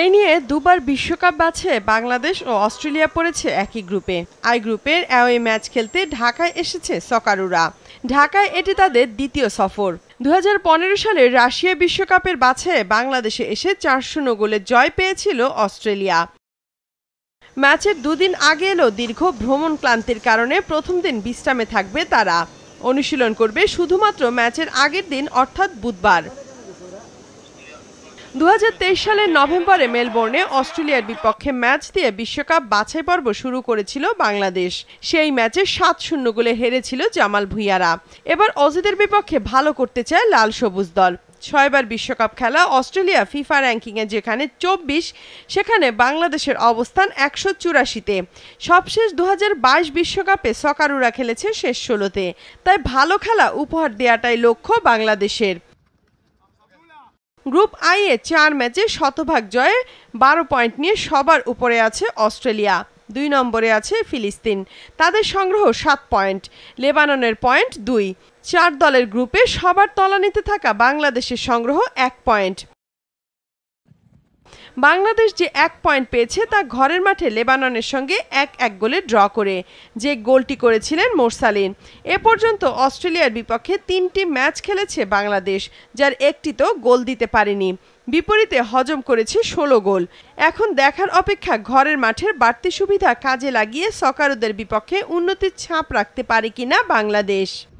এই নিয়ে দুবার বিশ্বকাপ বাছে বাংলাদেশ ও অস্ট্রেলিয়া পড়েছে একই গ্রুপে আই গ্রুপের অ্যাওয়ে ম্যাচ খেলতে ঢাকায় এসেছে সকারুরা ঢাকায় এটি তাদের দ্বিতীয় সফর দু সালে রাশিয়া বিশ্বকাপের বাছে বাংলাদেশে এসে চারশো গোলে জয় পেয়েছিল অস্ট্রেলিয়া ম্যাচের দুদিন আগে এলো দীর্ঘ ভ্রমণ ক্লান্তির কারণে প্রথম দিন বিশ্রামে থাকবে তারা অনুশীলন করবে শুধুমাত্র ম্যাচের আগের দিন অর্থাৎ বুধবার দু সালের নভেম্বরে মেলবোর্নে অস্ট্রেলিয়ার বিপক্ষে ম্যাচ দিয়ে বিশ্বকাপ বাছাই পর্ব শুরু করেছিল বাংলাদেশ সেই ম্যাচে সাত শূন্য গোলে হেরেছিল জামাল ভুইয়ারা এবার অজিদের বিপক্ষে ভালো করতে চায় লাল সবুজ দল ছয়বার বিশ্বকাপ খেলা অস্ট্রেলিয়া ফিফা র্যাঙ্কিংয়ে যেখানে চব্বিশ সেখানে বাংলাদেশের অবস্থান একশো চুরাশিতে সবশেষ দু বিশ্বকাপে সকারুরা খেলেছে শেষ ষোলোতে তাই ভালো খেলা উপহার দেওয়াটাই লক্ষ্য বাংলাদেশের গ্রুপ আইয়ে চার ম্যাচে শতভাগ জয়ে বারো পয়েন্ট নিয়ে সবার উপরে আছে অস্ট্রেলিয়া দুই নম্বরে আছে ফিলিস্তিন তাদের সংগ্রহ সাত পয়েন্ট লেবাননের পয়েন্ট দুই চার দলের গ্রুপে সবার তলানিতে থাকা বাংলাদেশের সংগ্রহ এক পয়েন্ট বাংলাদেশ যে এক পয়েন্ট পেয়েছে তা ঘরের মাঠে লেবাননের সঙ্গে এক এক গোলে ড্র করে যে গোলটি করেছিলেন মোরসালিন এ পর্যন্ত অস্ট্রেলিয়ার বিপক্ষে তিনটি ম্যাচ খেলেছে বাংলাদেশ যার একটি তো গোল দিতে পারেনি বিপরীতে হজম করেছে ষোলো গোল এখন দেখার অপেক্ষা ঘরের মাঠের বাড়তি সুবিধা কাজে লাগিয়ে সকারদের বিপক্ষে উন্নতির ছাপ রাখতে পারে কিনা বাংলাদেশ